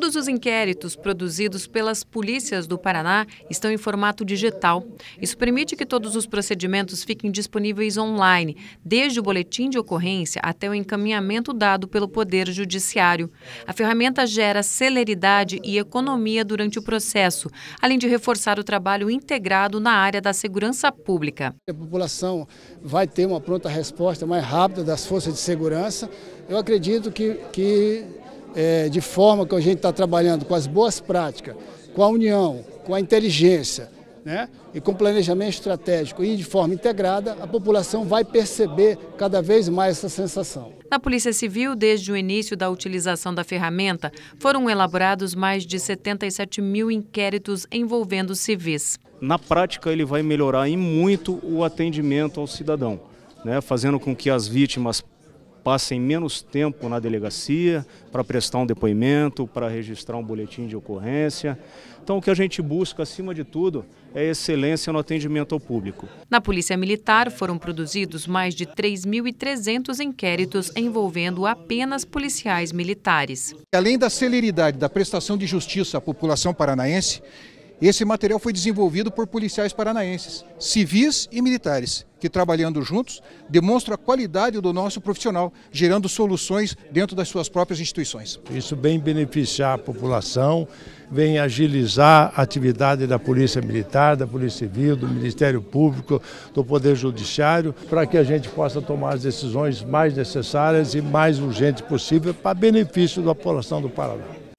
Todos os inquéritos produzidos pelas polícias do Paraná estão em formato digital. Isso permite que todos os procedimentos fiquem disponíveis online, desde o boletim de ocorrência até o encaminhamento dado pelo Poder Judiciário. A ferramenta gera celeridade e economia durante o processo, além de reforçar o trabalho integrado na área da segurança pública. A população vai ter uma pronta resposta mais rápida das forças de segurança. Eu acredito que, que é, de forma que a gente está trabalhando com as boas práticas, com a união, com a inteligência né, e com planejamento estratégico e de forma integrada, a população vai perceber cada vez mais essa sensação. Na Polícia Civil, desde o início da utilização da ferramenta, foram elaborados mais de 77 mil inquéritos envolvendo civis. Na prática, ele vai melhorar em muito o atendimento ao cidadão, né, fazendo com que as vítimas passem menos tempo na delegacia para prestar um depoimento, para registrar um boletim de ocorrência. Então, o que a gente busca, acima de tudo, é excelência no atendimento ao público. Na Polícia Militar foram produzidos mais de 3.300 inquéritos envolvendo apenas policiais militares. Além da celeridade da prestação de justiça à população paranaense, esse material foi desenvolvido por policiais paranaenses, civis e militares, que trabalhando juntos demonstram a qualidade do nosso profissional, gerando soluções dentro das suas próprias instituições. Isso vem beneficiar a população, vem agilizar a atividade da Polícia Militar, da Polícia Civil, do Ministério Público, do Poder Judiciário, para que a gente possa tomar as decisões mais necessárias e mais urgentes possível para benefício da população do Paraná.